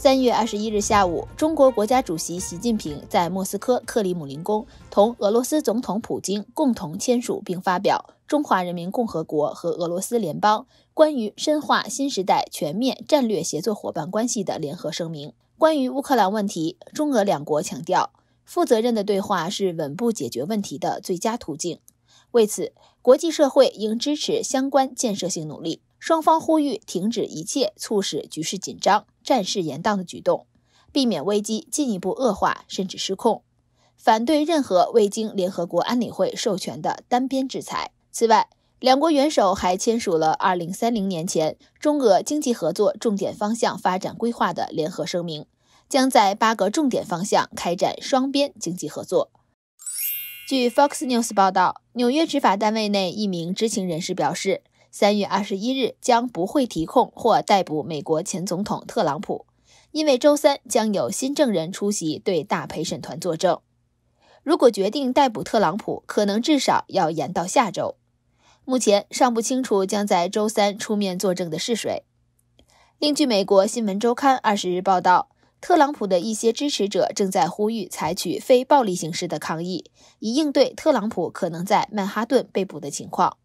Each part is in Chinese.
三月二十一日下午，中国国家主席习近平在莫斯科克里姆林宫同俄罗斯总统普京共同签署并发表《中华人民共和国和俄罗斯联邦关于深化新时代全面战略协作伙伴关系的联合声明》。关于乌克兰问题，中俄两国强调，负责任的对话是稳步解决问题的最佳途径。为此，国际社会应支持相关建设性努力。双方呼吁停止一切促使局势紧张、战事延宕的举动，避免危机进一步恶化甚至失控，反对任何未经联合国安理会授权的单边制裁。此外，两国元首还签署了《二零三零年前中俄经济合作重点方向发展规划》的联合声明，将在八个重点方向开展双边经济合作。据 Fox News 报道，纽约执法单位内一名知情人士表示。三月二十一日将不会提控或逮捕美国前总统特朗普，因为周三将有新证人出席对大陪审团作证。如果决定逮捕特朗普，可能至少要延到下周。目前尚不清楚将在周三出面作证的是谁。另据美国新闻周刊二十日报道，特朗普的一些支持者正在呼吁采取非暴力形式的抗议，以应对特朗普可能在曼哈顿被捕的情况。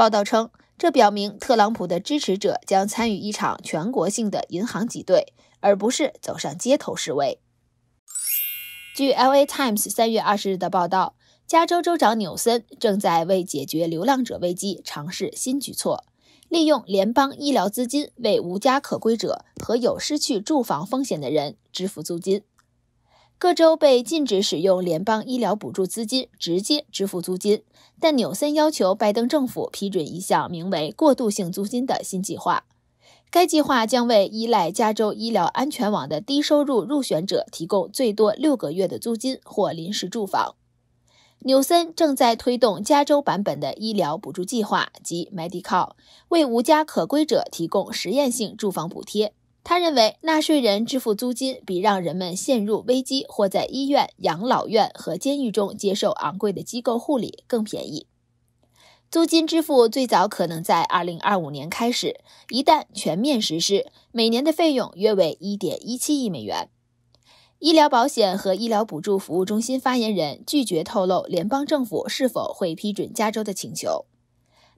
报道称，这表明特朗普的支持者将参与一场全国性的银行挤兑，而不是走上街头示威。据《L.A. Times》三月二十日的报道，加州州长纽森正在为解决流浪者危机尝试新举措，利用联邦医疗资金为无家可归者和有失去住房风险的人支付租金。各州被禁止使用联邦医疗补助资金直接支付租金，但纽森要求拜登政府批准一项名为“过渡性租金”的新计划。该计划将为依赖加州医疗安全网的低收入入选者提供最多六个月的租金或临时住房。纽森正在推动加州版本的医疗补助计划及 m e d i c a 为无家可归者提供实验性住房补贴。他认为，纳税人支付租金比让人们陷入危机或在医院、养老院和监狱中接受昂贵的机构护理更便宜。租金支付最早可能在2025年开始，一旦全面实施，每年的费用约为1.17亿美元。医疗保险和医疗补助服务中心发言人拒绝透露联邦政府是否会批准加州的请求。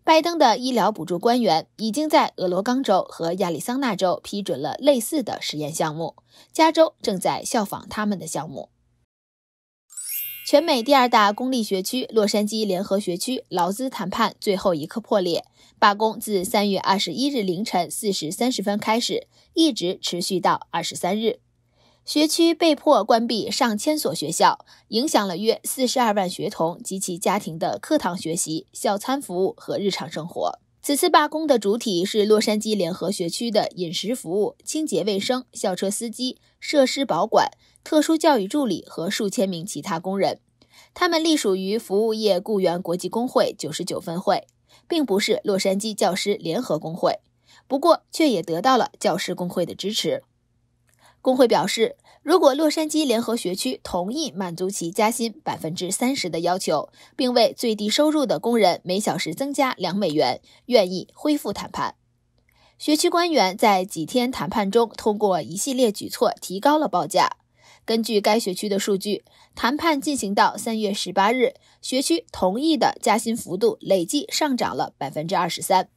拜登的医疗补助官员已经在俄罗冈州和亚利桑那州批准了类似的实验项目，加州正在效仿他们的项目。全美第二大公立学区洛杉矶联合学区劳资谈判最后一刻破裂，罢工自三月二十一日凌晨四时三十分开始，一直持续到二十三日。学区被迫关闭上千所学校，影响了约四十二万学童及其家庭的课堂学习、校餐服务和日常生活。此次罢工的主体是洛杉矶联合学区的饮食服务、清洁卫生、校车司机、设施保管、特殊教育助理和数千名其他工人，他们隶属于服务业雇员国际工会九十九分会，并不是洛杉矶教师联合工会，不过却也得到了教师工会的支持。工会表示，如果洛杉矶联合学区同意满足其加薪百分之三十的要求，并为最低收入的工人每小时增加两美元，愿意恢复谈判。学区官员在几天谈判中，通过一系列举措提高了报价。根据该学区的数据，谈判进行到三月十八日，学区同意的加薪幅度累计上涨了百分之二十三。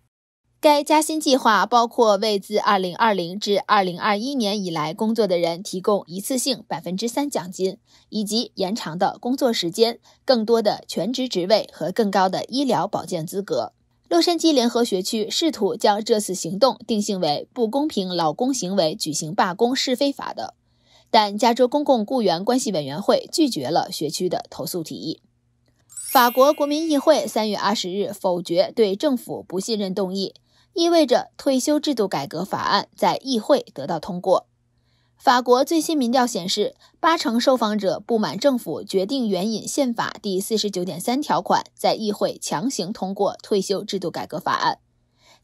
该加薪计划包括为自二零二零至二零二一年以来工作的人提供一次性百分之三奖金，以及延长的工作时间、更多的全职职位和更高的医疗保健资格。洛杉矶联合学区试图将这次行动定性为不公平劳工行为，举行罢工是非法的，但加州公共雇员关系委员会拒绝了学区的投诉提议。法国国民议会三月二十日否决对政府不信任动议。意味着退休制度改革法案在议会得到通过。法国最新民调显示，八成受访者不满政府决定援引宪法第四十九点三条款，在议会强行通过退休制度改革法案。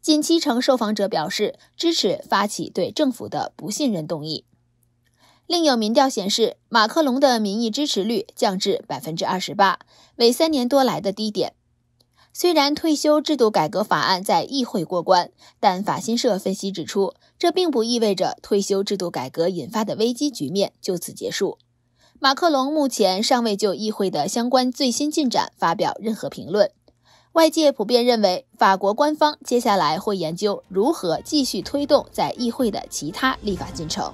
近七成受访者表示支持发起对政府的不信任动议。另有民调显示，马克龙的民意支持率降至百分之二十八，为三年多来的低点。虽然退休制度改革法案在议会过关，但法新社分析指出，这并不意味着退休制度改革引发的危机局面就此结束。马克龙目前尚未就议会的相关最新进展发表任何评论。外界普遍认为，法国官方接下来会研究如何继续推动在议会的其他立法进程。